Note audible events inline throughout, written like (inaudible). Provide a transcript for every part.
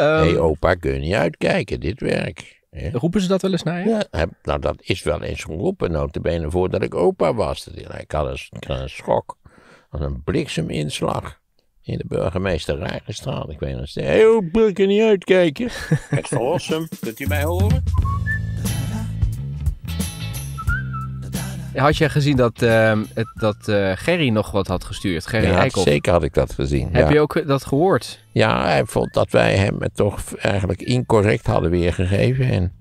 Hé ehm, hey, opa, kun je niet uitkijken, dit werk. Hè? Roepen ze dat wel eens naar je? Ja, nou dat is wel eens geroepen, benen voordat ik opa was. Ik had een, een schok, had een blikseminslag. In de burgemeester Rijgenstraat, ik weet nog steeds. Hé hey, opa, kun je niet uitkijken? (laughs) Het is awesome, kunt u mij horen? Had jij gezien dat, ehm, het, dat eh, Gerry nog wat had gestuurd? Gerry ja, zeker had ik dat gezien. Heb je ook eh, dat gehoord? Ja, hij vond dat wij hem het toch eigenlijk incorrect hadden weergegeven. En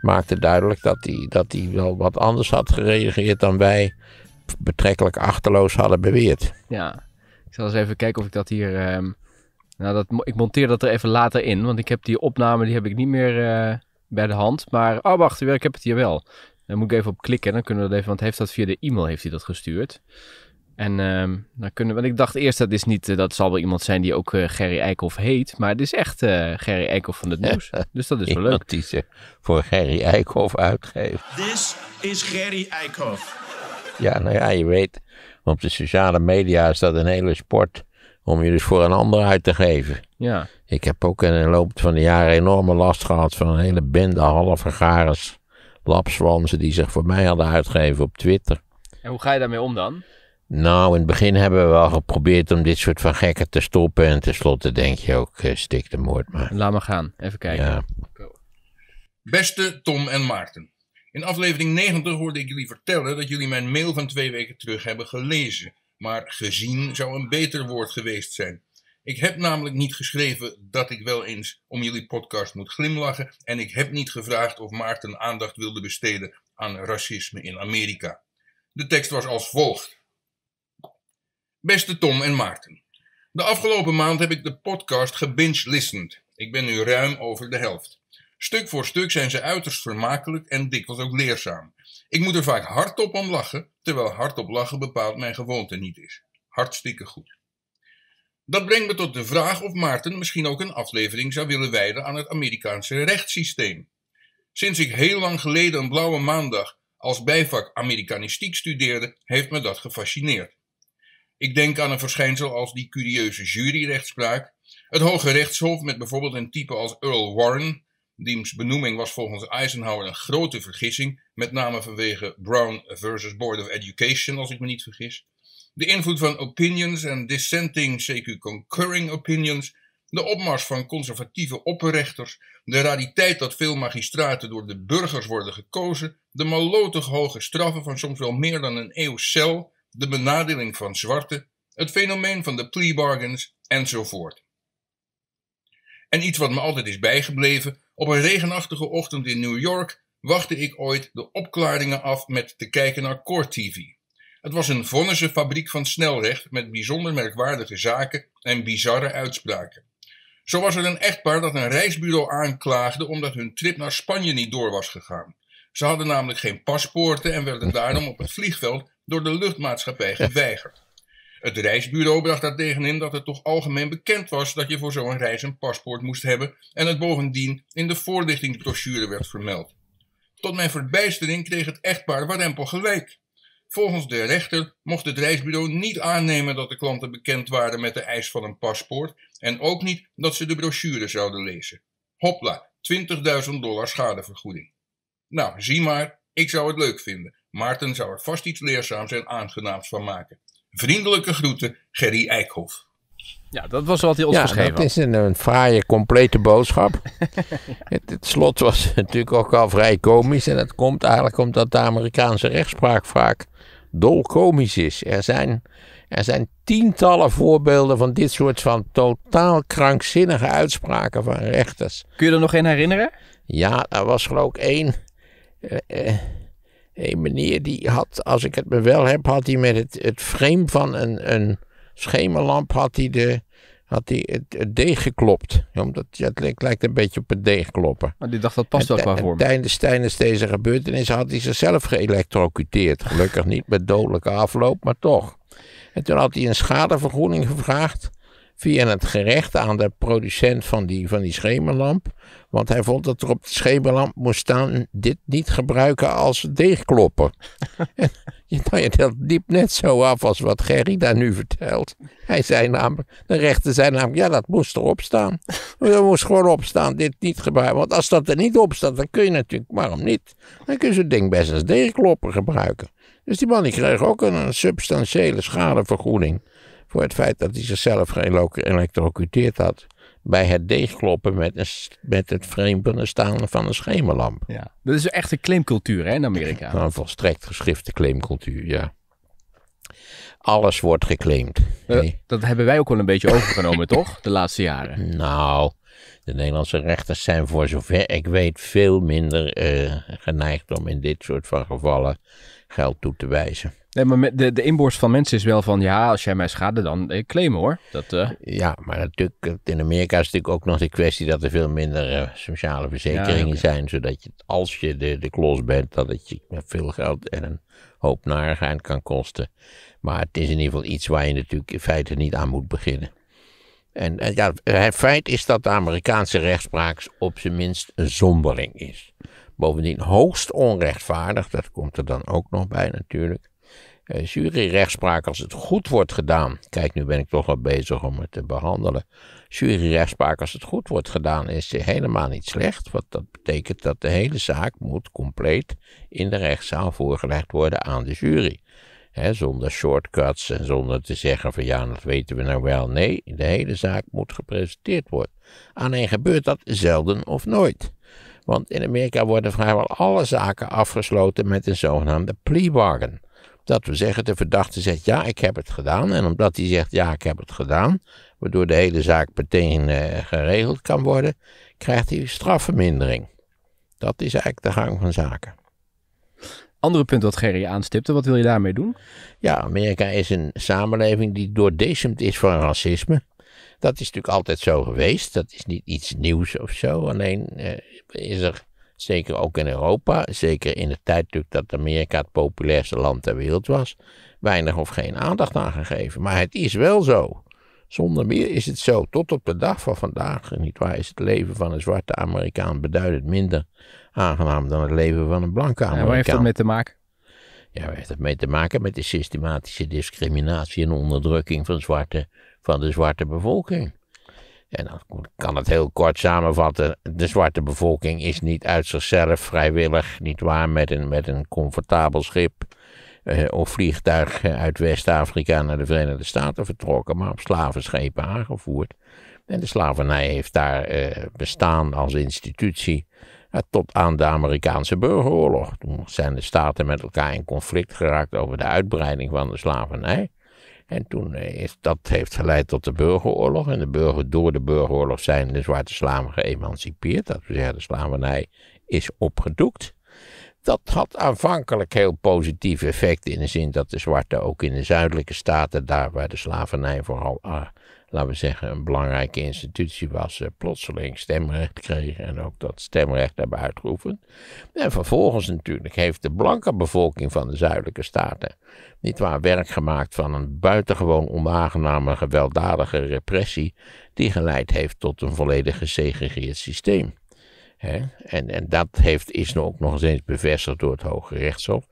maakte duidelijk dat hij, dat hij wel wat anders had gereageerd dan wij betrekkelijk achterloos hadden beweerd. Ja, ik zal eens even kijken of ik dat hier... Ehm, nou, dat, ik monteer dat er even later in, want ik heb die opname die heb ik niet meer eh, bij de hand. Maar, oh wacht, ik heb het hier wel. Daar moet ik even op klikken. Dan kunnen we dat even, want heeft dat via de e-mail heeft hij dat gestuurd. En ehm, dan kunnen we, want ik dacht eerst dat is niet, eh, dat zal wel iemand zijn die ook eh, Gerry Eikhoff heet. Maar het is echt eh, Gerry Eikhoff van het (laughs) nieuws. dus dat is wel leuk. Een ze voor Gerry Eikhoff uitgeeft. This is Gerry Eikhoff. Ja, nou ja, je weet, op de sociale media is dat een hele sport om je dus voor een ander uit te geven. Ja. Ik heb ook in de loop van de jaren enorme last gehad van een hele bende halve garens lapswansen die zich voor mij hadden uitgegeven op Twitter. En hoe ga je daarmee om dan? Nou, in het begin hebben we wel geprobeerd om dit soort van gekken te stoppen. En tenslotte denk je ook, eh, stik de moord maar. Laat maar gaan, even kijken. Ja. Beste Tom en Maarten. In aflevering 90 hoorde ik jullie vertellen dat jullie mijn mail van twee weken terug hebben gelezen. Maar gezien zou een beter woord geweest zijn. Ik heb namelijk niet geschreven dat ik wel eens om jullie podcast moet glimlachen en ik heb niet gevraagd of Maarten aandacht wilde besteden aan racisme in Amerika. De tekst was als volgt. Beste Tom en Maarten, de afgelopen maand heb ik de podcast gebinge-listened. Ik ben nu ruim over de helft. Stuk voor stuk zijn ze uiterst vermakelijk en dikwijls ook leerzaam. Ik moet er vaak hardop om lachen, terwijl hardop lachen bepaald mijn gewoonte niet is. Hartstikke goed. Dat brengt me tot de vraag of Maarten misschien ook een aflevering zou willen wijden aan het Amerikaanse rechtssysteem. Sinds ik heel lang geleden een blauwe maandag als bijvak Amerikanistiek studeerde, heeft me dat gefascineerd. Ik denk aan een verschijnsel als die curieuze juryrechtspraak, het Hoge Rechtshof met bijvoorbeeld een type als Earl Warren, diens benoeming was volgens Eisenhower een grote vergissing, met name vanwege Brown versus Board of Education, als ik me niet vergis de invloed van opinions en dissenting, zeker concurring opinions, de opmars van conservatieve opperrechters, de rariteit dat veel magistraten door de burgers worden gekozen, de malotig hoge straffen van soms wel meer dan een eeuw cel, de benadeling van zwarte, het fenomeen van de plea bargains enzovoort. En iets wat me altijd is bijgebleven, op een regenachtige ochtend in New York wachtte ik ooit de opklaringen af met te kijken naar Core TV. Het was een fabriek van snelrecht met bijzonder merkwaardige zaken en bizarre uitspraken. Zo was er een echtpaar dat een reisbureau aanklaagde omdat hun trip naar Spanje niet door was gegaan. Ze hadden namelijk geen paspoorten en werden daarom op het vliegveld door de luchtmaatschappij geweigerd. Het reisbureau bracht daartegen in dat het toch algemeen bekend was dat je voor zo'n reis een paspoort moest hebben en het bovendien in de voorlichtingsbrochure werd vermeld. Tot mijn verbijstering kreeg het echtpaar warempel gelijk. Volgens de rechter mocht het reisbureau niet aannemen dat de klanten bekend waren met de eis van een paspoort en ook niet dat ze de brochure zouden lezen. Hopla, 20.000 dollar schadevergoeding. Nou, zie maar, ik zou het leuk vinden. Maarten zou er vast iets leerzaams en aangenaams van maken. Vriendelijke groeten, Gerry Eikhoff. Ja, dat was wat hij ons ja, geschreven had. dat is een, fraaie, complete boodschap. (laughs) het, het, slot was (laughs) natuurlijk ook al vrij komisch. En dat komt eigenlijk omdat de Amerikaanse rechtspraak vaak dolkomisch is. Er zijn, er zijn tientallen voorbeelden van dit soort van totaal krankzinnige uitspraken van rechters. Kun je er nog één herinneren? Ja, er was geloof ik één. Eh, een eh, meneer die had, als ik het me wel heb, had hij met het, het frame van een, een schemerlamp had hij de, had hij het, het deeg geklopt. Omdat ja, het lijkt, lijkt een beetje op het deeg kloppen. Maar die dacht dat past wel qua vorm. Tijdens, deze gebeurtenis had hij zichzelf geëlectrocuteerd. Gelukkig niet met dodelijke afloop, maar toch. En toen had hij een schadevergoeding gevraagd via het gerecht aan de producent van die, van die schemerlamp. Want hij vond dat er op de schemerlamp moest staan: dit niet gebruiken als deegklopper. (laughs) nou, dat liep net zo af als wat Gerry daar nu vertelt. Hij zei namelijk, de rechter zei namelijk: ja, dat moest erop staan. (laughs) Dat moest gewoon opstaan: dit niet gebruiken. Want als dat er niet op staat, dan kun je natuurlijk, waarom niet? Dan kun je zo'n ding best als deegklopper gebruiken. Dus die man die kreeg ook een substantiële schadevergoeding voor het feit dat hij zichzelf geëlectrocuteerd had bij het deegkloppen met, een, met het vreemde staan van een schemerlamp. Ja, dat is echt een claimcultuur hè, in Amerika. Een volstrekt geschrifte claimcultuur, ja. Alles wordt geclaimd. Eh, dat hebben wij ook wel een beetje (laughs) overgenomen, toch? De laatste jaren. Nou, de Nederlandse rechters zijn voor zover ik weet veel minder eh, geneigd om in dit soort van gevallen geld toe te wijzen. Nee, maar de, de inborst van mensen is wel van, ja, als jij mij schade, dan eh, ik hoor. Dat, eh, Ja, maar natuurlijk, in Amerika is natuurlijk ook nog de kwestie dat er veel minder eh, sociale verzekeringen zijn. Zodat je, als je de, de klos bent, dat het je veel geld en een hoop narigheid kan kosten. Maar het is in ieder geval iets waar je natuurlijk in feite niet aan moet beginnen. En, ja, het feit is dat de Amerikaanse rechtspraak op zijn minst een zonderling is. Bovendien hoogst onrechtvaardig, dat komt er dan ook nog bij natuurlijk. Eh, juryrechtspraak, als het goed wordt gedaan. Kijk, nu ben ik toch al bezig om het te behandelen. Juryrechtspraak, als het goed wordt gedaan, is helemaal niet slecht. Want dat betekent dat de hele zaak moet compleet in de rechtszaal voorgelegd worden aan de jury. zonder shortcuts en zonder te zeggen van ja, dat weten we nou wel. Nee, de hele zaak moet gepresenteerd worden. Alleen gebeurt dat zelden of nooit. Want in Amerika worden vrijwel alle zaken afgesloten met een zogenaamde plea bargain. Dat we zeggen, de verdachte zegt ja, ik heb het gedaan. En omdat hij zegt ja, ik heb het gedaan, waardoor de hele zaak meteen eh, geregeld kan worden, krijgt hij strafvermindering. Dat is eigenlijk de gang van zaken. Andere punt wat Gerry aanstipte, wat wil je daarmee doen? Ja, Amerika is een samenleving die doordecemd is van racisme. Dat is natuurlijk altijd zo geweest. Dat is niet iets nieuws of zo. Alleen eh, is er Zeker ook in Europa, zeker in de tijd dat Amerika het populairste land ter wereld was, weinig of geen aandacht aan gegeven. Maar het is wel zo. Zonder meer is het zo. Tot op de dag van vandaag, niet waar, is het leven van een zwarte Amerikaan beduidend minder aangenaam dan het leven van een blanke Amerikaan. En waar heeft dat mee te maken? Ja, waar heeft dat mee te maken met de systematische discriminatie en onderdrukking van, zwarte, van de zwarte bevolking. En dan kan het heel kort samenvatten. De zwarte bevolking is niet uit zichzelf vrijwillig, nietwaar, met een, met een comfortabel schip eh, of vliegtuig eh, uit West-Afrika naar de Verenigde Staten vertrokken, maar op slavenschepen aangevoerd. En de slavernij heeft daar eh, bestaan als institutie tot aan de Amerikaanse burgeroorlog. Toen zijn de staten met elkaar in conflict geraakt over de uitbreiding van de slavernij. En toen eh, is, dat heeft geleid tot de burgeroorlog. En de burger, door de burgeroorlog zijn de zwarte slaven geëmancipeerd. Dat we zeggen, de slavernij is opgedoekt. Dat had aanvankelijk heel positieve effecten in de zin dat de zwarte ook in de zuidelijke staten, daar waar de slavernij vooral ah, laten we zeggen, een belangrijke institutie was, eh, plotseling stemrecht kregen en ook dat stemrecht hebben uitgeoefend. En vervolgens natuurlijk heeft de blanke bevolking van de zuidelijke staten, niet waar, werk gemaakt van een buitengewoon onaangename, gewelddadige repressie, die geleid heeft tot een volledig gesegregeerd systeem. En, en dat heeft, is ook nog eens bevestigd door het Hoge Rechtshof.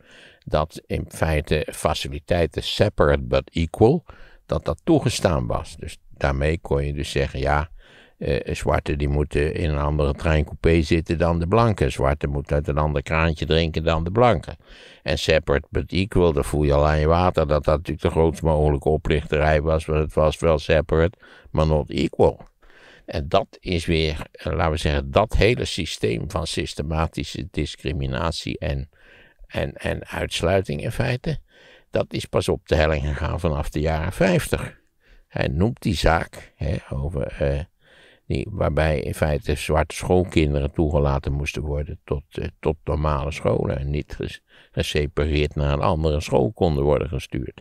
Dat in feite faciliteiten separate but equal dat dat toegestaan was. Dus daarmee kon je dus zeggen, ja, eh, zwarten die moeten in een andere treincoupé zitten dan de blanke. Zwarte moeten uit een ander kraantje drinken dan de blanke. En separate but equal, daar voel je al aan je water dat dat natuurlijk de grootst mogelijke oplichterij was. Want het was wel separate, maar not equal. En dat is weer, eh, laten we zeggen, dat hele systeem van systematische discriminatie en, en, en uitsluiting in feite dat is pas op de helling gegaan vanaf de jaren 50. Hij noemt die zaak hè, over, eh, die, waarbij in feite zwarte schoolkinderen toegelaten moesten worden tot, eh, tot normale scholen en niet gesepareerd naar een andere school konden worden gestuurd.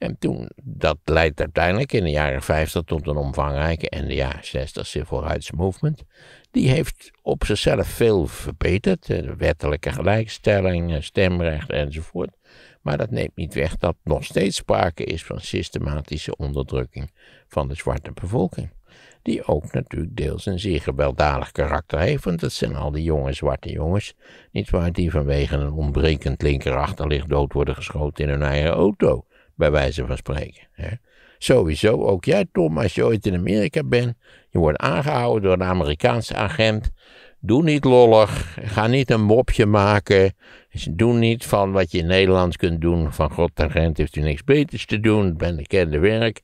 En toen, dat leidt uiteindelijk in de jaren 50 tot een omvangrijke en de jaren 60 civil rights movement. Die heeft op zichzelf veel verbeterd. Wettelijke gelijkstelling, eh, stemrecht enzovoort. Maar dat neemt niet weg dat nog steeds sprake is van systematische onderdrukking van de zwarte bevolking. Die ook natuurlijk deels een zeer gewelddadig karakter heeft, want dat zijn al die jonge zwarte jongens, nietwaar, die vanwege een ontbrekend linkerachterlicht dood worden geschoten in hun eigen auto bij wijze van spreken. Hè. Sowieso, ook jij Tom, als je ooit in Amerika bent, je wordt aangehouden door een Amerikaanse agent. Doe niet lollig, ga niet een mopje maken. Dus doe niet van wat je in Nederland kunt doen, van god, de agent heeft u niks beters te doen, ben ik kende werk.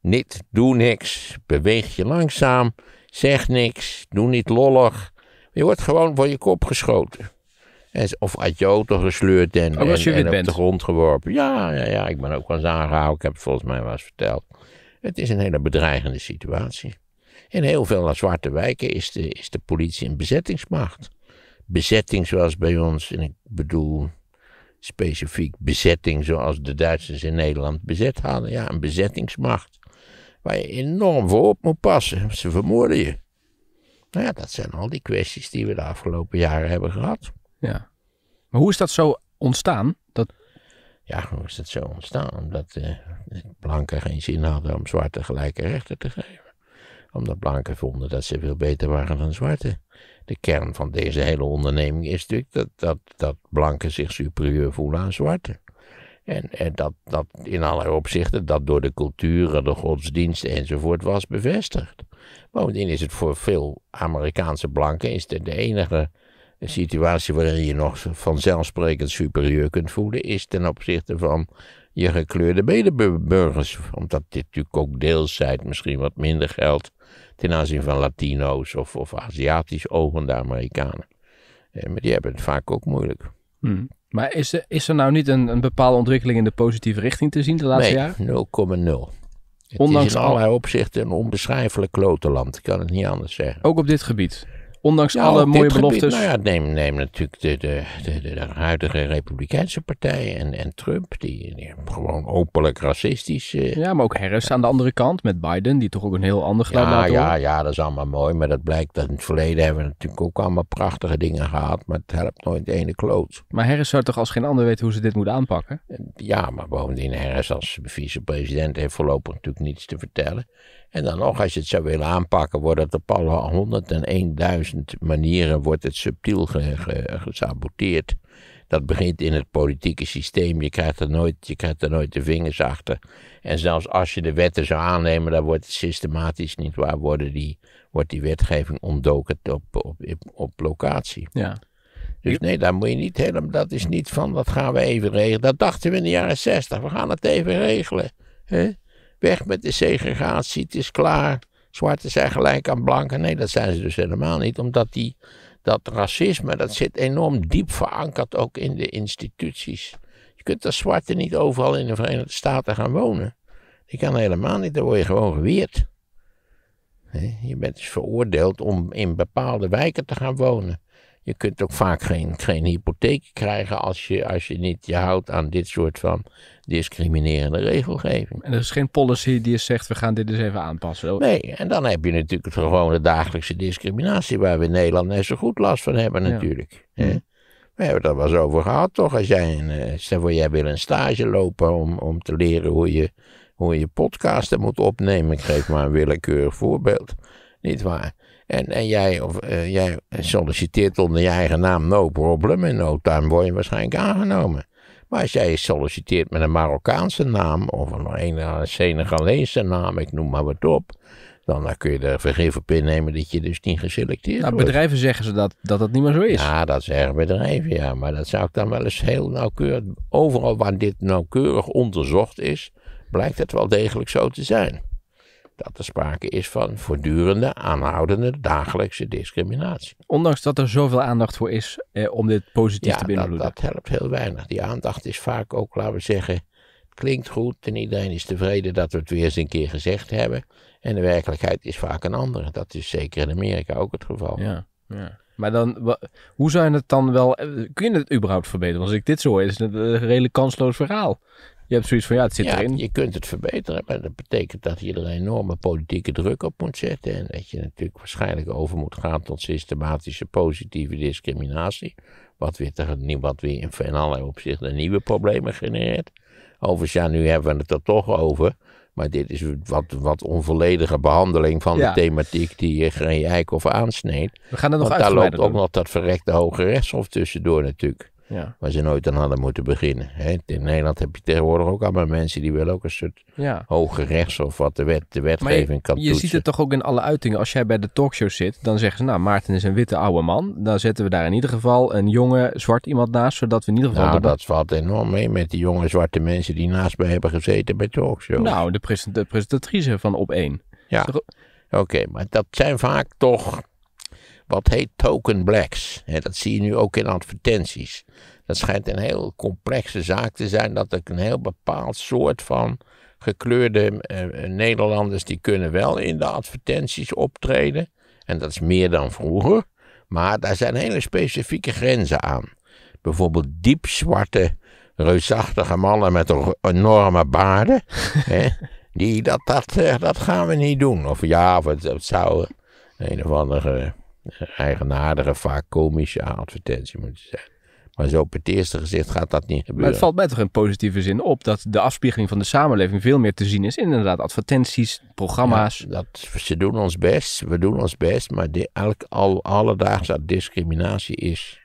Niet, doe niks, beweeg je langzaam, zeg niks, doe niet lollig. Je wordt gewoon voor je kop geschoten. Of uit oh, je auto gesleurd en, op de grond geworpen. Ja, ja, ja, ik ben ook wel eens aangehouden. Ik heb het volgens mij wel eens verteld. Het is een hele bedreigende situatie. In heel veel zwarte wijken is de, is de politie een bezettingsmacht. Bezetting zoals bij ons, en ik bedoel specifiek bezetting zoals de Duitsers in Nederland bezet hadden. Ja, een bezettingsmacht. Waar je enorm voor op moet passen. Ze vermoorden je. Nou ja, dat zijn al die kwesties die we de afgelopen jaren hebben gehad. Ja. Maar hoe is dat zo ontstaan? Dat... Ja, hoe is dat zo ontstaan? Omdat uh, eh, blanken geen zin hadden om zwarte gelijke rechten te geven. Omdat blanken vonden dat ze veel beter waren dan zwarte. De kern van deze hele onderneming is natuurlijk dat, dat, dat blanken zich superieur voelen aan zwarte. En, en dat, dat in allerlei opzichten dat door de culturen, de godsdiensten enzovoort was bevestigd. Bovendien is het voor veel Amerikaanse blanken is de, de enige een situatie waarin je nog vanzelfsprekend superieur kunt voelen is ten opzichte van je gekleurde medeburgers. Omdat dit natuurlijk ook deels zijt misschien wat minder geld ten aanzien van Latino's of, of Aziatisch ogende Amerikanen. Eh, maar die hebben het vaak ook moeilijk. Hmm. Maar is er, is er nou niet een, bepaalde ontwikkeling in de positieve richting te zien de laatste nee, jaren? Nee, 0,0. Het Ondanks is in allerlei opzichten een onbeschrijfelijk klotenland. Ik kan het niet anders zeggen. Ook op dit gebied? Ondanks alle mooie beloftes. nou ja, neem, neem natuurlijk de, de, de, de, huidige Republikeinse partij en, en Trump, die, die gewoon openlijk racistisch. Eh, ja, maar ook Harris aan de andere kant met Biden, die toch ook een heel ander geluid ja, laat ja, ja, dat is allemaal mooi, maar dat blijkt dat in het verleden hebben we natuurlijk ook allemaal prachtige dingen gehad, maar het helpt nooit de ene kloot. Maar Harris zou toch als geen ander weten hoe ze dit moet aanpakken? Ja, maar bovendien Harris als vicepresident heeft voorlopig natuurlijk niets te vertellen. En dan nog, als je het zou willen aanpakken, wordt het op alle 101.000 manieren wordt het subtiel ge, gesaboteerd. Dat begint in het politieke systeem. Je krijgt, er nooit, je krijgt er nooit de vingers achter. En zelfs als je de wetten zou aannemen, dan wordt het systematisch niet waar. Worden die, wordt die wetgeving ontdoken op, op, op locatie. Ja. Dus nee, daar moet je niet helemaal. Dat is niet van, dat gaan we even regelen. Dat dachten we in de jaren 60. We gaan het even regelen. Weg met de segregatie, het is klaar. Zwarten zijn gelijk aan blanken. Nee, dat zijn ze dus helemaal niet, omdat die, dat racisme, dat zit enorm diep verankerd ook in de instituties. Je kunt als zwarte niet overal in de Verenigde Staten gaan wonen. Die kan helemaal niet, dan word je gewoon geweerd. Je bent dus veroordeeld om in bepaalde wijken te gaan wonen. Je kunt ook vaak geen, geen hypotheek krijgen als je, als je niet je houdt aan dit soort van discriminerende regelgeving. En er is geen policy die zegt, we gaan dit eens even aanpassen. Nee, en dan heb je natuurlijk het gewone dagelijkse discriminatie, waar we in Nederland net zo goed last van hebben natuurlijk. We hebben het er wel eens over gehad, toch? Als jij een, eh, stel voor, jij wil een stage lopen om, om te leren hoe je, hoe je podcasten moet opnemen. Ik geef maar een willekeurig voorbeeld. Niet waar? En, en jij, of, eh, jij solliciteert onder je eigen naam, no problem. In no time word je waarschijnlijk aangenomen. Maar als jij solliciteert met een Marokkaanse naam of een, een Senegalese naam, ik noem maar wat op. Dan, dan kun je er vergif op innemen dat je dus niet geselecteerd nou, wordt. Bedrijven zeggen ze dat, dat dat niet meer zo is. Ja, dat zeggen bedrijven, ja. Maar dat zou ik dan wel eens heel nauwkeurig... Overal waar dit nauwkeurig onderzocht is, blijkt het wel degelijk zo te zijn dat er sprake is van voortdurende, aanhoudende, dagelijkse discriminatie. Ondanks dat er zoveel aandacht voor is eh, om dit positief te beïnvloeden. Dat, dat helpt heel weinig. Die aandacht is vaak ook, laten we zeggen, klinkt goed en iedereen is tevreden dat we het weer eens een keer gezegd hebben. En de werkelijkheid is vaak een andere. Dat is zeker in Amerika ook het geval. Ja, ja. Maar dan, hoe zijn het dan wel, eh, kun je het überhaupt verbeteren? Want als ik dit zo hoor, is het een eh, redelijk kansloos verhaal. Je hebt zoiets van, ja, het zit erin. Je kunt het verbeteren, maar dat betekent dat je er enorme politieke druk op moet zetten. En dat je natuurlijk waarschijnlijk over moet gaan tot systematische positieve discriminatie. Wat weer, te, wat weer in allerlei opzichten nieuwe problemen genereert. Overigens, ja, nu hebben we het er toch over. Maar dit is wat, wat onvolledige behandeling van de thematiek die eh, Green of aansneed. We gaan er nog Want daar loopt ook nog dat verrekte Hoge Rechtshof tussendoor natuurlijk. Ja. Waar ze nooit aan hadden moeten beginnen. Hè? In Nederland heb je tegenwoordig ook allemaal mensen die willen ook een soort hoge rechts of wat de, wet, de wetgeving kan doen. je ziet het toch ook in alle uitingen. Als jij bij de talkshow zit, dan zeggen ze nou Maarten is een witte oude man. Dan zetten we daar in ieder geval een jonge zwart iemand naast, zodat we in ieder geval... Nou, dat valt enorm mee met die jonge zwarte mensen die naast mij hebben gezeten bij talkshows. Nou, de, present de presentatrice van Op 1. Ja, oké, maar dat zijn vaak toch wat heet token blacks. dat zie je nu ook in advertenties. Dat schijnt een heel complexe zaak te zijn, dat er een heel bepaald soort van gekleurde eh, eh, Nederlanders, die kunnen wel in de advertenties optreden. En dat is meer dan vroeger. Maar daar zijn hele specifieke grenzen aan. Bijvoorbeeld diepzwarte, reusachtige mannen met enorme baarden. (laughs) hè, die, dat, dat, eh, dat gaan we niet doen. Of ja, of het zou een of andere eigenaardige, vaak komische advertentie moeten zijn. Maar zo op het eerste gezicht gaat dat niet gebeuren. Maar het valt mij toch in positieve zin op dat de afspiegeling van de samenleving veel meer te zien is. Inderdaad, advertenties, programma's. dat, ze doen ons best, we doen ons best, maar de, elk, al, alledaagse discriminatie is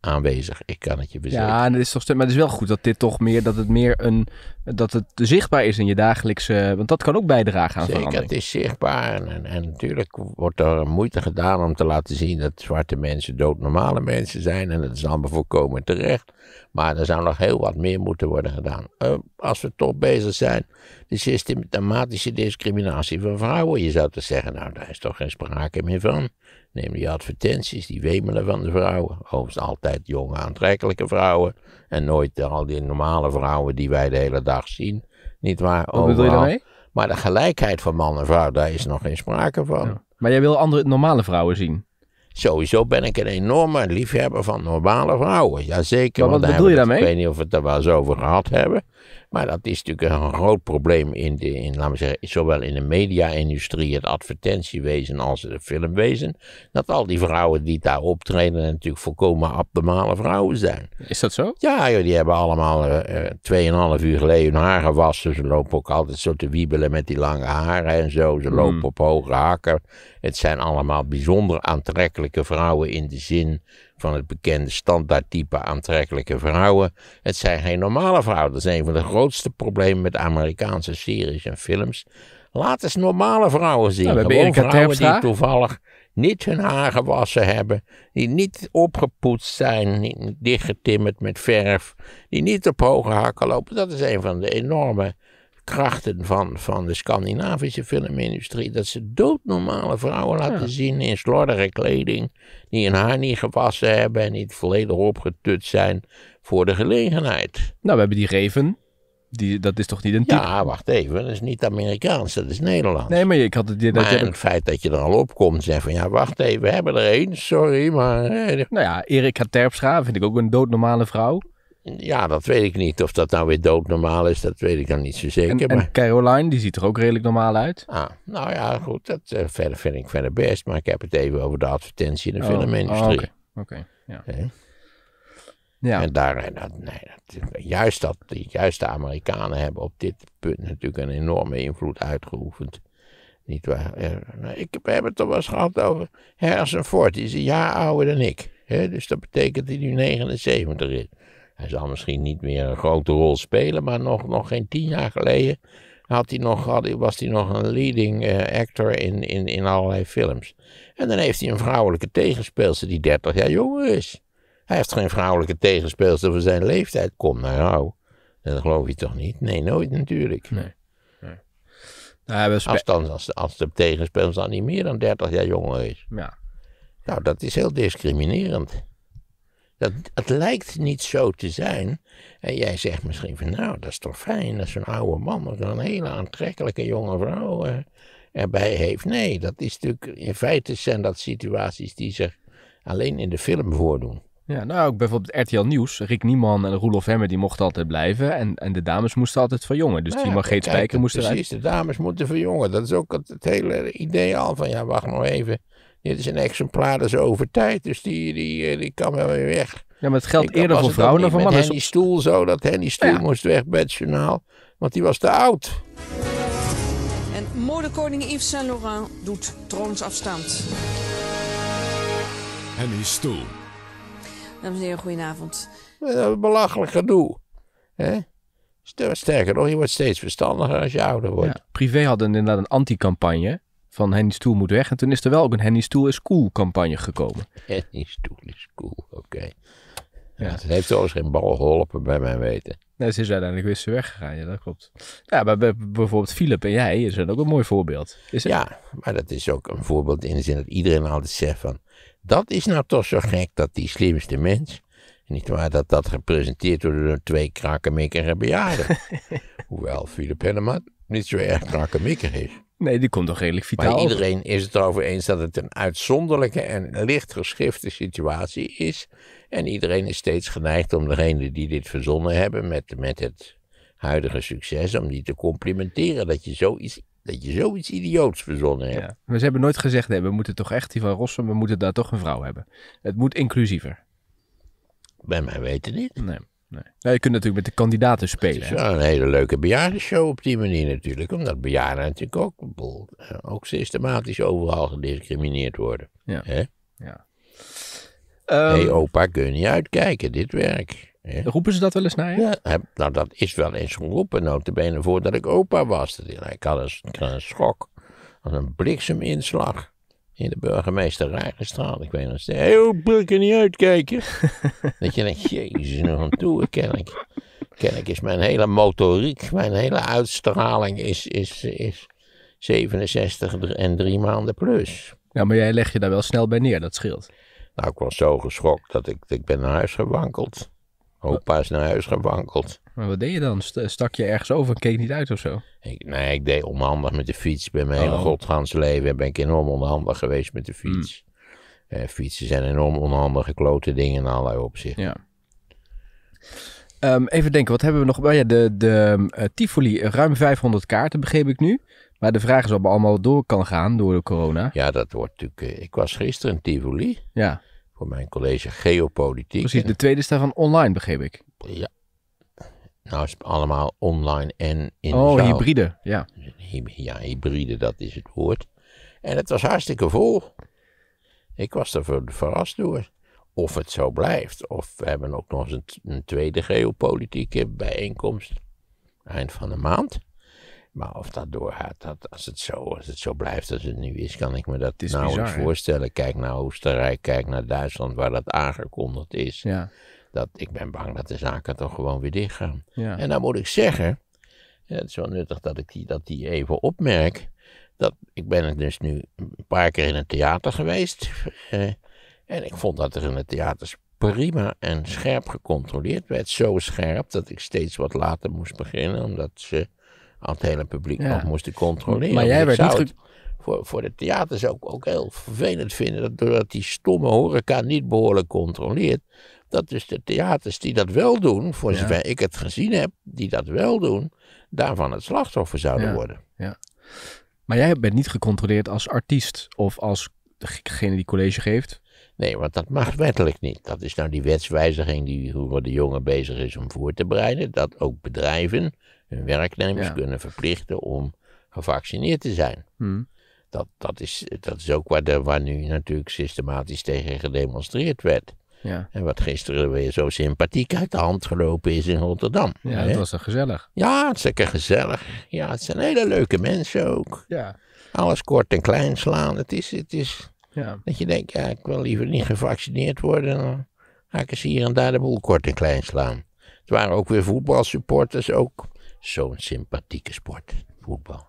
aanwezig. Ik kan het je verzekeren. Ja, dat is toch, maar het is wel goed dat dit toch meer, dat het meer een dat het zichtbaar is in je dagelijkse... Want dat kan ook bijdragen aan Zeker, verandering. het is zichtbaar. En, en, natuurlijk wordt er moeite gedaan om te laten zien dat zwarte mensen doodnormale mensen zijn. En dat is allemaal voorkomen terecht. Maar er zou nog heel wat meer moeten worden gedaan. Eh, als we toch bezig zijn, de systematische discriminatie van vrouwen. Je zou te zeggen, nou daar is toch geen sprake meer van. Neem die advertenties, die wemelen van de vrouwen. Overigens altijd jonge aantrekkelijke vrouwen. En nooit al die normale vrouwen die wij de hele dag zien. Niet waar? Wat bedoel je daarmee? Maar de gelijkheid van man en vrouw, daar is nog geen sprake van. Ja. Maar jij wil andere normale vrouwen zien? Sowieso ben ik een enorme liefhebber van normale vrouwen. Jazeker. Maar wat bedoel je daarmee? Ik weet niet of we het er wel eens over gehad hebben. Maar dat is natuurlijk een groot probleem in, de, in laten we zeggen, zowel in de media-industrie, het advertentiewezen als het filmwezen. Dat al die vrouwen die daar optreden natuurlijk volkomen abnormale vrouwen zijn. Is dat zo? Ja, die hebben allemaal eh, eh, tweeënhalf uh, uur geleden hun haar gewassen. Ze lopen ook altijd zo te wiebelen met die lange haren en zo. Ze lopen mm. op hoge hakken. Het zijn allemaal bijzonder aantrekkelijke vrouwen in de zin van het bekende standaardtype aantrekkelijke vrouwen. Het zijn geen normale vrouwen. Dat is een van de grootste problemen met Amerikaanse series en films. Laat eens normale vrouwen zien. Nou, Gewoon vrouwen die toevallig niet hun haar gewassen hebben, die niet opgepoetst zijn, niet dichtgetimmerd met verf, die niet op hoge hakken lopen. Dat is een van de enorme krachten van, van de Scandinavische filmindustrie. Dat ze doodnormale vrouwen laten zien in slordige kleding. Die een haar niet gewassen hebben en niet volledig opgetut zijn voor de gelegenheid. Nou, we hebben die Reven. Die, dat is toch niet een type? Ja, wacht even. Dat is niet Amerikaans, dat is Nederlands. Nee, maar ik had het dat je... het feit dat je er al opkomt en zeggen van... Ja, wacht even, we hebben er één, sorry, maar... Eh, nou ja, Erika Terpstra vind ik ook een doodnormale vrouw. Ja, dat weet ik niet. Of dat nou weer doodnormaal is, dat weet ik dan niet zo zeker. maar... Caroline, die ziet er ook redelijk normaal uit. Ah, nou ja, goed. Dat eh, verder vind ik verder best. Maar ik heb het even over de advertentie in de oh, filmindustrie. Oh, Oké, ja. ja. En daar, eh, nou, nee, juist, dat, juist de Amerikanen hebben op dit punt natuurlijk een enorme invloed uitgeoefend. Niet waar? Eh, nou, ik heb het toch wel eens gehad over Harrison Ford. Die is een jaar ouder dan ik. Hè? Dus dat betekent dat hij nu 79 is. Hij zal misschien niet meer een grote rol spelen, maar nog, nog geen tien jaar geleden had hij nog, had, was hij nog een leading eh, actor in, in, in allerlei films. En dan heeft hij een vrouwelijke tegenspeelster die 30 jaar jonger is. Hij heeft geen vrouwelijke tegenspeelster voor zijn leeftijd. Kom nou, dat geloof je toch niet? Nee, nooit natuurlijk. Nee. Nou, als, dan, als, als de tegenspeelster dan niet meer dan 30 jaar jonger is. Ja. Nou, dat is heel discriminerend. Dat, lijkt niet zo te zijn. En jij zegt misschien van nou, dat is toch fijn dat zo'n oude man ook een hele aantrekkelijke jonge vrouw eh, erbij heeft. Nee, dat is natuurlijk, in feite zijn dat situaties die zich alleen in de film voordoen. Ja, nou ook bijvoorbeeld RTL Nieuws. Rick Nieman en Roelof Hemmer die mochten altijd blijven. En, en de dames moesten altijd verjongen. Dus nou die mag geen Spijker moest eruit. Precies, de dames moeten verjongen. Dat is ook het, het hele idee al van ja, wacht nog even. Dit is exemplaar dat is over tijd, dus die, die, eh, die kan wel weer weg. Ja, maar het geldt eerder voor vrouwen dan voor mannen. Henny Stoel zo, dat Henny Stoel moest weg bij het journaal, want die was te oud. En modekoning Yves Saint Laurent doet troonsafstand. Henny Stoel. Dames en heren, goedenavond. Eh, belachelijk gedoe. Hè? Sterker nog, je wordt steeds verstandiger als je ouder wordt. privé hadden inderdaad een anti-campagne van Henny Stoel moet weg. En toen is er wel ook een Henny Stoel is cool campagne gekomen. Henny Stoel is cool, oké. Ja. ja. Het heeft trouwens geen bal geholpen bij mijn weten. Nee, ze is uiteindelijk weer ze weggegaan, ja, dat klopt. Ja, maar bijvoorbeeld Philip en jij zijn ook een mooi voorbeeld. Is het? Ja, maar dat is ook een voorbeeld in de zin dat iedereen altijd zegt van... Dat is nou toch zo gek dat die slimste mens... Niet dat dat gepresenteerd wordt door twee krakkemikkige bejaarden. (laughs) Hoewel Philip helemaal niet zo erg krakemikker is. Nee, die komt toch redelijk vitaal Maar iedereen is het erover eens dat het een uitzonderlijke en licht geschrifte situatie is. En iedereen is steeds geneigd om degene die dit verzonnen hebben met, met het huidige succes, om die te complimenteren dat je zoiets dat je zoiets idioots verzonnen hebt. Ja, maar ze hebben nooit gezegd, nee, we moeten toch echt die van Rossum, we moeten daar toch een vrouw hebben. Het moet inclusiever. Bij mij weten niet. Nee. Nee. je kunt natuurlijk met de kandidaten spelen. Het is wel een hele leuke bejaardenshow op die manier natuurlijk. Omdat bejaarden natuurlijk ook, eh, ook systematisch overal gediscrimineerd worden. Ja. Hè? ja. hey ehm, opa, kun je niet uitkijken, dit werk. Hè? Roepen ze dat wel eens naar je? Ja, nou dat is wel eens geroepen, benen voordat ik opa was. Ik had een, een schok, als een blikseminslag de burgemeester Ragenstraat, ik weet nog steeds. Heel ik er niet uitkijken. (laughs) dat je denkt, jezus, nog een toer ken ik. Ken ik is mijn hele motoriek, mijn hele uitstraling is, is, is 67 en drie maanden plus. Ja, maar jij leg je daar wel snel bij neer, dat scheelt. Nou, ik was zo geschokt dat ik, ik ben naar huis gewankeld. Opa is naar huis gewankeld. Maar wat deed je dan? Stak je ergens over en keek niet uit of zo? nee, ik deed onhandig met de fiets. Bij mijn oh. hele godgans leven ben ik enorm onhandig geweest met de hmm. fiets. Eh, fietsen zijn enorm onhandige klote dingen in allerlei opzichten. Ja. Ehm, even denken, wat hebben we nog? Oh ja, de, de ehm, eh, Tivoli, ruim 500 kaarten begreep ik nu. Maar de vraag is of we allemaal door kan gaan door de corona. Ja, dat wordt natuurlijk... Eh, ik was gisteren in Tivoli. Ja voor mijn college Geopolitiek. Precies, de tweede staat van online, begreep ik. Ja. Nou is het allemaal online en in Oh, hybride, ja. Ja, hybride, dat is het woord. En het was hartstikke vol. Ik was er verrast door. Of het zo blijft, of we hebben ook nog eens een, een tweede geopolitieke bijeenkomst eind van de maand. Maar of dat doorgaat, dat, als, het zo, als het zo blijft als het nu is, kan ik me dat nauwelijks voorstellen. Kijk naar Oostenrijk, kijk naar Duitsland, waar dat aangekondigd is. Ja. Dat, ik ben bang dat de zaken toch gewoon weer dichtgaan. gaan. En dan moet ik zeggen, het is wel nuttig dat ik die, dat die even opmerk. Dat, ik ben dus nu een paar keer in het theater geweest. Eh, en ik vond dat er in het theater prima en scherp gecontroleerd werd. Zo scherp dat ik steeds wat later moest beginnen, omdat ze aan het hele publiek nog moesten controleren. Maar jij werd niet... voor, voor de theaters ook, ook heel vervelend vinden, dat doordat die stomme horeca niet behoorlijk controleert, dat dus de theaters die dat wel doen, voor zover ik het gezien heb, die dat wel doen, daarvan het slachtoffer zouden worden. Ja. Maar jij bent niet gecontroleerd als artiest of als degene die college geeft? Nee, want dat mag wettelijk niet. Dat is nou die wetswijziging die Hugo de jongen bezig is om voor te bereiden. Dat ook bedrijven hun werknemers kunnen verplichten om gevaccineerd te zijn. Hmm. Dat, dat, is, dat is ook waar, waar nu natuurlijk systematisch tegen gedemonstreerd werd. Ja. En wat gisteren weer zo sympathiek uit de hand gelopen is in Rotterdam. Ja, het was een gezellig. Ja, het is lekker gezellig. Ja, het zijn hele leuke mensen ook. Ja. Alles kort en klein slaan. Het is, het is, ja. Dat je denkt, ja, ik wil liever niet gevaccineerd worden. Dan ga ik eens hier en daar de boel kort en klein slaan. Het waren ook weer voetbalsupporters, ook zo'n sympathieke sport, voetbal.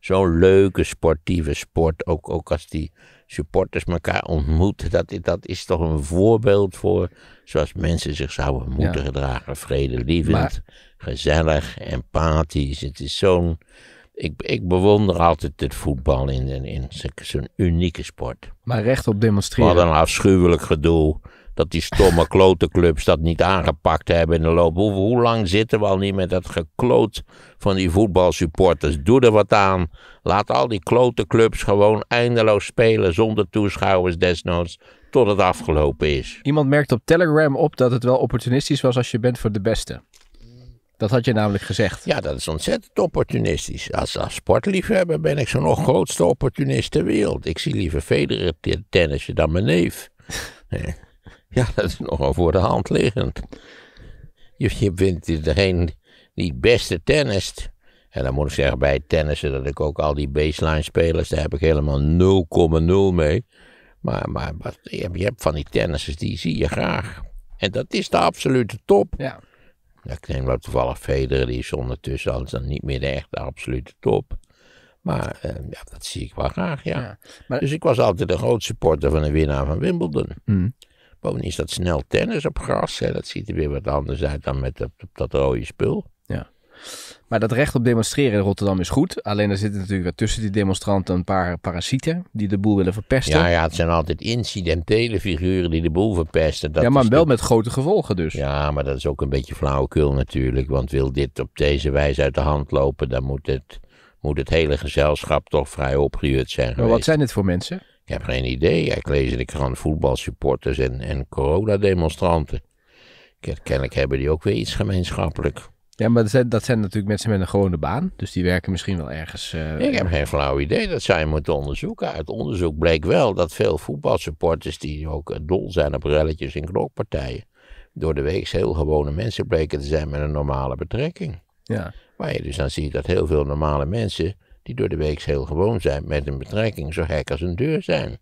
Zo'n leuke sportieve sport, ook, ook als die supporters elkaar ontmoeten. Dat, dat is toch een voorbeeld voor zoals mensen zich zouden moeten gedragen. Vredelievend, maar... gezellig, empathisch. Het is zo'n ik, ik bewonder altijd het voetbal in, in, in unieke sport. Maar recht op demonstreren. Wat een afschuwelijk gedoe. Dat die stomme (laughs) clubs dat niet aangepakt hebben in de loop. Hoe, hoe, lang zitten we al niet met dat gekloot van die voetbalsupporters? Doe er wat aan. Laat al die klotenclubs gewoon eindeloos spelen zonder toeschouwers desnoods. Tot het afgelopen is. Iemand merkt op Telegram op dat het wel opportunistisch was als je bent voor de beste. Dat had je namelijk gezegd. Ja, dat is ontzettend opportunistisch. Als, als sportliefhebber ben ik zo'n nog grootste opportunist ter wereld. Ik zie liever Federer tennissen dan mijn neef. (laughs) Ja, dat is nogal voor de hand liggend. Je, je vindt degene die beste tennist. En dan moet ik zeggen bij tennissen dat ik ook al die baseline spelers, daar heb ik helemaal 0,0 mee. Maar, maar, maar je hebt van die tennissers, die zie je graag. En dat is de absolute top. Ja ik neem wel toevallig Federer, die is ondertussen al dan niet meer de echte absolute top. Maar eh, ja, dat zie ik wel graag, ja. maar... Dus ik was altijd een groot supporter van de winnaar van Wimbledon. Mm. Bovendien is dat snel tennis op gras. Hè. Dat ziet er weer wat anders uit dan met dat, dat rode spul. Maar dat recht op demonstreren in Rotterdam is goed. Alleen er zitten natuurlijk tussen die demonstranten een paar parasieten die de boel willen verpesten. Ja, ja het zijn altijd incidentele figuren die de boel verpesten. Dat ja, maar wel met grote gevolgen dus. Ja, maar dat is ook een beetje flauwekul natuurlijk. Want wil dit op deze wijze uit de hand lopen, dan moet het, moet het hele gezelschap toch vrij opgehuurd zijn. Geweest. wat zijn dit voor mensen? Ik heb geen idee. Ik lees in de krant voetbalsupporters en, en corona-demonstranten. Kennelijk hebben die ook weer iets gemeenschappelijk. Ja, maar dat zijn, dat natuurlijk mensen met een gewone baan. Dus die werken misschien wel ergens. Eh, ik heb geen flauw idee. Dat zou je moeten onderzoeken. Uit onderzoek bleek wel dat veel voetbalsupporters. die ook eh, dol zijn op relletjes en klokpartijen. door de week heel gewone mensen bleken te zijn met een normale betrekking. Ja. Waar je dus dan ziet dat heel veel normale mensen. die door de week heel gewoon zijn. met een betrekking zo gek als een deur zijn.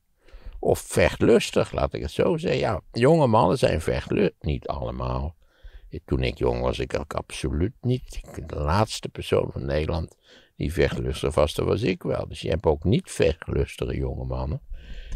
Of vechtlustig, laat ik het zo zeggen. Ja, jonge mannen zijn vechtlustig. Niet allemaal. Toen ik jong was, ik ook absoluut niet. De laatste persoon van Nederland die vechtlustig was, dat was ik wel. Dus je hebt ook niet vechtlustige jonge mannen.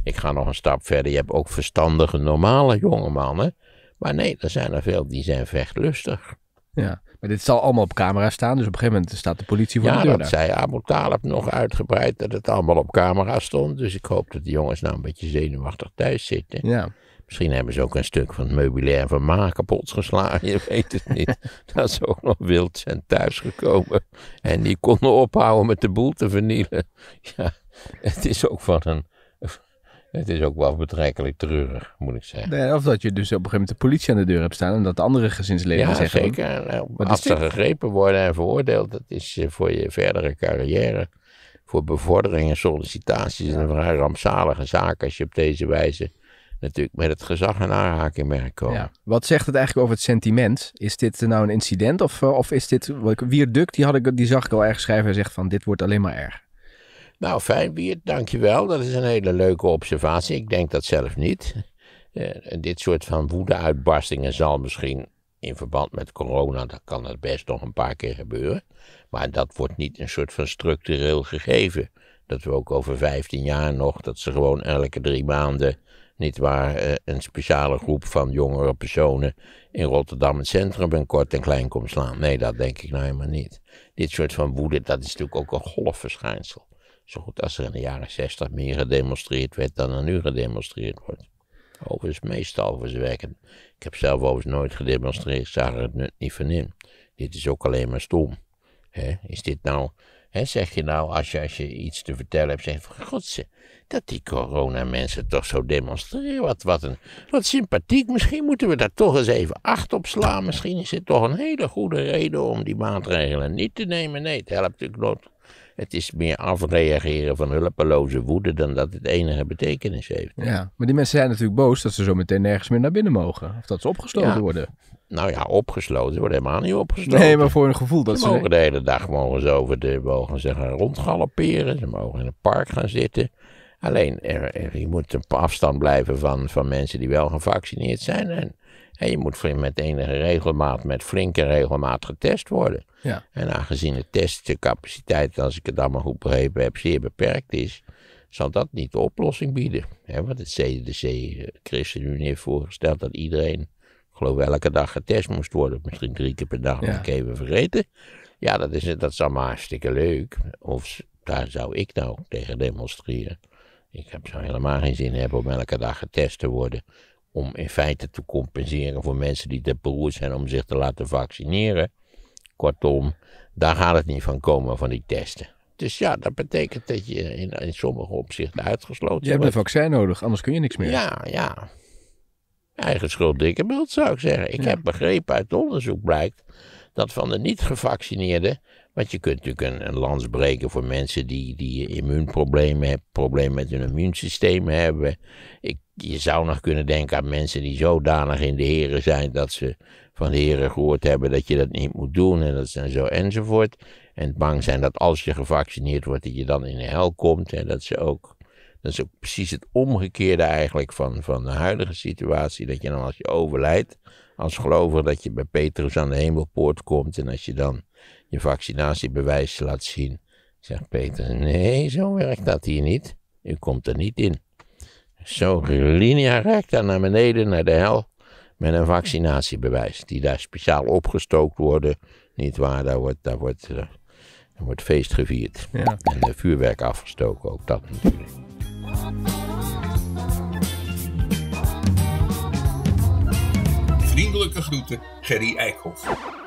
Ik ga nog een stap verder. Je hebt ook verstandige, normale jonge mannen. Maar nee, er zijn er veel die zijn vechtlustig. Ja, maar dit zal allemaal op camera staan. Dus op een gegeven moment staat de politie voor de deur. Ja, dat zei Abu Talib nog uitgebreid dat het allemaal op camera stond. Dus ik hoop dat de jongens nou een beetje zenuwachtig thuis zitten. Ja. Misschien hebben ze ook een stuk van het meubilair van Ma kapot geslagen. (laughs) Je weet het niet. Dat ze ook nog wild zijn thuisgekomen. En die konden ophouden met de boel te vernielen. Ja, het is ook van een. Het is ook wel betrekkelijk treurig, moet ik zeggen. Nee, of dat je dus op een gegeven moment de politie aan de deur hebt staan. en dat andere gezinsleden ja, zeggen. Zeker. Nou, als ze gegrepen worden en veroordeeld, dat is eh, voor je verdere carrière. Voor bevorderingen, en sollicitaties. Ja. een vrij rampzalige zaak als je op deze wijze natuurlijk met het gezag en aanraking merk komen. Wat zegt het eigenlijk over het sentiment? Is dit nou een incident of, eh, of is dit... Wierduk, die, had ik, die zag ik al ergens schrijven en zegt van dit wordt alleen maar erg. Nou, fijn Bier, dankjewel. Dat is een hele leuke observatie. Ik denk dat zelf niet. Eh, dit soort van woedeuitbarstingen zal misschien in verband met corona, dat kan het best nog een paar keer gebeuren. Maar dat wordt niet een soort van structureel gegeven. Dat we ook over 15 jaar nog, dat ze gewoon elke drie maanden niet waar, eh, een speciale groep van jongere personen in Rotterdam het centrum een kort en klein komt slaan. Nee, dat denk ik nou helemaal niet. Dit soort van woede, dat is natuurlijk ook een golfverschijnsel. Zo goed als er in de jaren zestig meer gedemonstreerd werd dan er nu gedemonstreerd wordt. Overigens meestal verzwekkend. Ik heb zelf overigens nooit gedemonstreerd, ik zag er het niet van in. Dit is ook alleen maar stom. Is dit nou He, zeg je nou, als je, als je iets te vertellen hebt, zeg je van godse, dat die coronamensen toch zo demonstreren. Wat, wat, een, wat sympathiek. Misschien moeten we daar toch eens even acht op slaan. Misschien is het toch een hele goede reden om die maatregelen niet te nemen. Nee, het helpt natuurlijk nooit. Het is meer afreageren van hulpeloze woede dan dat het enige betekenis heeft. Ja, maar die mensen zijn natuurlijk boos dat ze zo meteen nergens meer naar binnen mogen. Of dat ze opgesloten ja. worden. Nou ja, opgesloten. Ze worden helemaal niet opgesloten. Nee, maar voor een gevoel dat ze... mogen de hele dag mogen ze over de bogen zeggen, rondgalopperen. Ze mogen in een park gaan zitten. Alleen, er, je moet op afstand blijven van, van mensen die wel gevaccineerd zijn. En, en je moet met enige regelmaat, met flinke regelmaat getest worden. Ja. En aangezien de testcapaciteit, als ik het allemaal goed begrepen heb, zeer beperkt is, zal dat niet de oplossing bieden. He, want het CDC, eh, Christen nu heeft voorgesteld dat iedereen geloof elke dag getest moest worden. Misschien drie keer per dag, ja. dat ik even vergeten. Ja, dat is, dat is allemaal hartstikke leuk. Of daar zou ik nou tegen demonstreren. Ik heb, zou helemaal geen zin hebben om elke dag getest te worden. Om in feite te compenseren voor mensen die te beroerd zijn om zich te laten vaccineren. Kortom, daar gaat het niet van komen van die testen. Dus ja, dat betekent dat je in, in sommige opzichten uitgesloten bent. Je hebt een vaccin nodig, anders kun je niks meer. Ja, ja. Eigen schuld, dikke bult, zou ik zeggen. Ik heb begrepen uit onderzoek blijkt dat van de niet-gevaccineerden. Want je kunt natuurlijk een, een lans breken voor mensen die, die immuunproblemen hebben, problemen met hun immuunsysteem hebben. Ik, je zou nog kunnen denken aan mensen die zodanig in de heren zijn dat ze van de heren gehoord hebben dat je dat niet moet doen en dat zijn zo enzovoort. En bang zijn dat als je gevaccineerd wordt, dat je dan in de hel komt en dat ze ook dat is ook precies het omgekeerde eigenlijk van, van de huidige situatie. Dat je dan als je overlijdt als gelovige, dat je bij Petrus aan de hemelpoort komt. En als je dan je vaccinatiebewijs laat zien, zegt Petrus, nee, zo werkt dat hier niet. U komt er niet in. Zo linea recta naar beneden, naar de hel, met een vaccinatiebewijs. Die daar speciaal opgestookt worden, niet waar, daar wordt... Daar wordt er eh, wordt feest gevierd. Ja. En eh, vuurwerk afgestoken, ook dat natuurlijk. Vriendelijke groeten, Gerry Eikhoff.